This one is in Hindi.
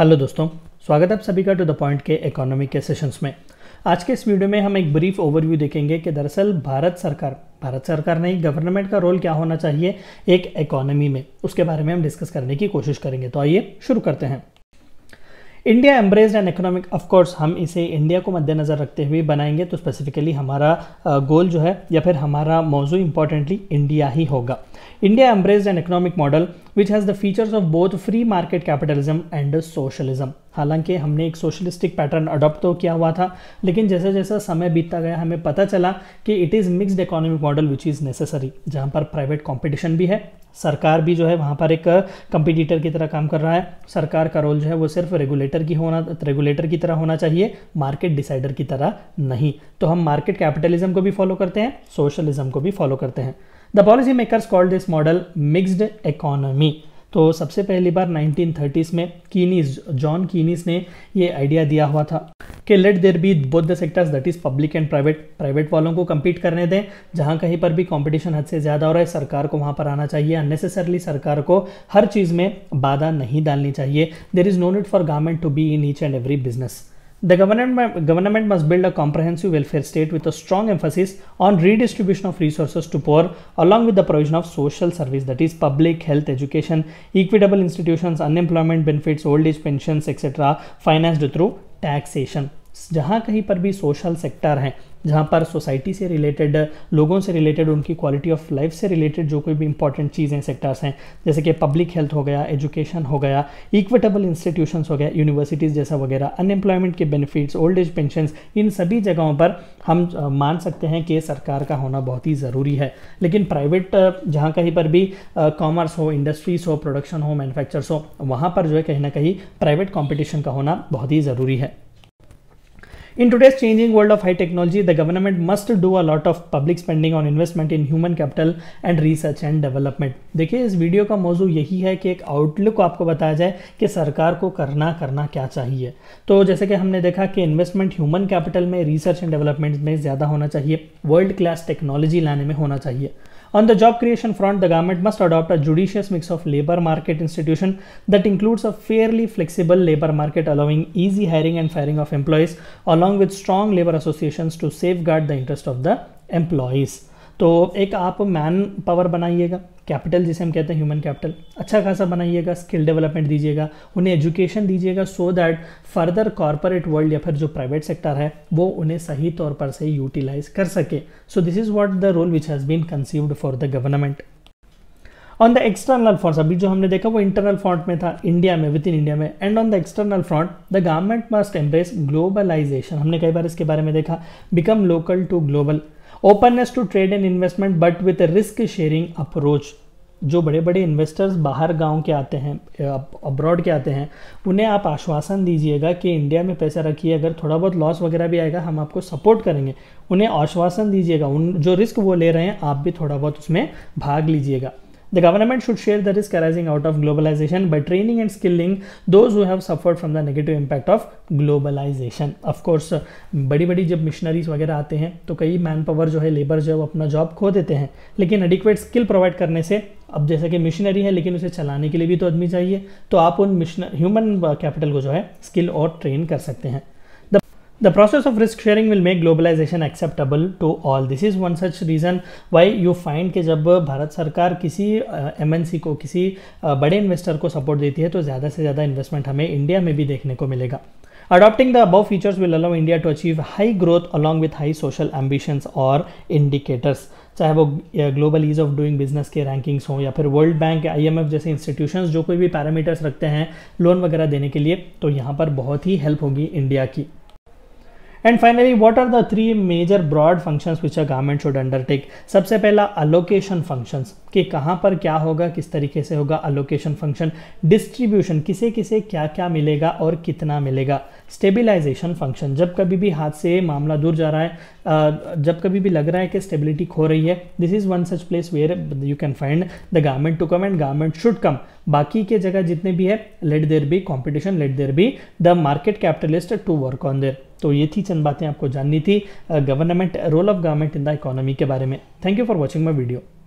हेलो दोस्तों स्वागत है आप सभी का टू द पॉइंट के इकोनॉमी के सेशंस में आज के इस वीडियो में हम एक ब्रीफ ओवरव्यू देखेंगे कि दरअसल भारत सरकार भारत सरकार नहीं गवर्नमेंट का रोल क्या होना चाहिए एक इकोनॉमी में उसके बारे में हम डिस्कस करने की कोशिश करेंगे तो आइए शुरू करते हैं India embrace and economic of course हम इसे इंडिया को मद्देनज़र रखते हुए बनाएंगे तो स्पेसिफिकली हमारा गोल जो है या फिर हमारा मौजू इम्पॉर्टेंटली इंडिया ही होगा India embraced an economic model which has the features of both free market capitalism and socialism. हालांकि हमने एक सोशलिस्टिक पैटर्न अडॉप्ट तो किया हुआ था लेकिन जैसे जैसा समय बीतता गया हमें पता चला कि it is mixed economic model which is necessary जहाँ पर प्राइवेट कॉम्पिटिशन भी है सरकार भी जो है वहाँ पर एक कंपिटिटर की तरह काम कर रहा है सरकार का रोल जो है वो सिर्फ रेगुलेटर की होना रेगुलेटर की तरह होना चाहिए मार्केट डिसाइडर की तरह नहीं तो हम मार्केट कैपिटलिज्म को भी फॉलो करते हैं सोशलिज्म को भी फॉलो करते हैं the policy makers called this model mixed economy तो सबसे पहली बार 1930s में कीनीस जॉन कीनीस ने ये आइडिया दिया हुआ था कि let there be both the sectors that is public and private private वालों को कम्पीट करने दें जहाँ कहीं पर भी कंपटीशन हद से ज़्यादा हो रहा है सरकार को वहाँ पर आना चाहिए अननेसेसरली सरकार को हर चीज़ में बाधा नहीं डालनी चाहिए there is no need for government to be in each and every business The government, government must build a comprehensive welfare state with a strong emphasis on redistribution of resources to poor along with the provision of social service that is public health education equitable institutions unemployment benefits old age pensions etc financed through taxation जहाँ कहीं पर भी सोशल सेक्टर हैं जहाँ पर सोसाइटी से रिलेटेड लोगों से रिलेटेड उनकी क्वालिटी ऑफ लाइफ से रिलेटेड जो कोई भी इंपॉर्टेंट चीज़ें सेक्टर्स हैं जैसे कि पब्लिक हेल्थ हो गया एजुकेशन हो गया इक्विटेबल इंस्टीट्यूशन हो गया यूनिवर्सिटीज़ जैसा वगैरह अनएम्प्लॉयमेंट के बेनिफिट्स ओल्ड एज पेंशन इन सभी जगहों पर हम मान सकते हैं कि सरकार का होना बहुत ही ज़रूरी है लेकिन प्राइवेट जहाँ कहीं पर भी कॉमर्स हो इंडस्ट्रीज़ हो प्रोडक्शन हो मैनुफैक्चर्स हो वहाँ पर जो है कहीं ना कहीं प्राइवेट कॉम्पिटिशन का होना बहुत ही ज़रूरी है In today's changing world of high technology, the government must do a lot of public spending on investment in human capital and research and development. देखिए इस वीडियो का मौजू यही है कि एक आउटलुक आपको बताया जाए कि सरकार को करना करना क्या चाहिए तो जैसे कि हमने देखा कि इन्वेस्टमेंट ह्यूमन कैपिटल में रिसर्च एंड डेवलपमेंट में ज़्यादा होना चाहिए वर्ल्ड क्लास टेक्नोलॉजी लाने में होना चाहिए On the job creation front, the government must adopt a judicious mix of labor market institution that includes a fairly flexible labor market allowing easy hiring and firing of employees along with strong labor associations to safeguard the interest of the employees. तो एक आप मैन पावर बनाइएगा कैपिटल जिसे हम कहते हैं ह्यूमन कैपिटल अच्छा खासा बनाइएगा स्किल डेवलपमेंट दीजिएगा उन्हें एजुकेशन दीजिएगा so that further corporate world या फिर जो प्राइवेट सेक्टर है वो उन्हें सही तौर पर से यूटिलाइज कर सके so this is what the role which has been conceived for the government on the external front अभी जो हमने देखा वो इंटरनल फ्रंट में था इंडिया में विद इन इंडिया में and on the external front the government must embrace globalisation हमने कई बार इसके बारे में देखा become local to global openness to trade and investment but with risk sharing approach जो बड़े बड़े इन्वेस्टर्स बाहर गांव के आते हैं अब्रॉड के आते हैं उन्हें आप आश्वासन दीजिएगा कि इंडिया में पैसा रखिए अगर थोड़ा बहुत लॉस वगैरह भी आएगा हम आपको सपोर्ट करेंगे उन्हें आश्वासन दीजिएगा उन जो रिस्क वो ले रहे हैं आप भी थोड़ा बहुत उसमें भाग लीजिएगा The government should share the risk arising out of globalization by training and skilling those who have suffered from the negative impact of globalization. Of course, बड़ी बड़ी जब मिशनरीज वगैरह आते हैं तो कई मैन पावर जो है लेबर जो है वो अपना जॉब खो देते हैं लेकिन एडिक्वेट स्किल प्रोवाइड करने से अब जैसे कि मिशनरी है लेकिन उसे चलाने के लिए भी तो आदमी चाहिए तो आप उन मिशन ह्यूमन कैपिटल को जो है स्किल और ट्रेन कर सकते हैं The process of risk sharing will make globalization acceptable to all. This is one such reason why you find ke jab bharat sarkar kisi uh, mnc ko kisi uh, bade investor ko support deti hai to zyada se zyada investment hame india mein bhi dekhne ko milega Adopting the above features will allow India to achieve high growth along with high social ambitions or indicators. चाहे वो global ease of doing business के रैंकिंग्स हों या फिर वर्ल्ड बैंक या आईएमएफ जैसे इंस्टीट्यूशंस जो कोई भी पैरामीटर्स रखते हैं लोन वगैरह देने के लिए तो यहाँ पर बहुत ही हेल्प होगी इंडिया की and finally what are the three major broad functions which a government should undertake सबसे पहला अलोकेशन फंक्शंस कि कहाँ पर क्या होगा किस तरीके से होगा अलोकेशन फंक्शन डिस्ट्रीब्यूशन किसे किसे क्या क्या मिलेगा और कितना मिलेगा स्टेबिलाइजेशन फंक्शन जब कभी भी हाथ से मामला दूर जा रहा है जब कभी भी लग रहा है कि स्टेबिलिटी खो रही है this is one such place where you can find the government to come and government should come बाकी के जगह जितने भी है let there be competition let there be the market capitalist to work on there तो ये थी चंद बातें आपको जाननी थी government role of government in the economy के बारे में thank you for watching my video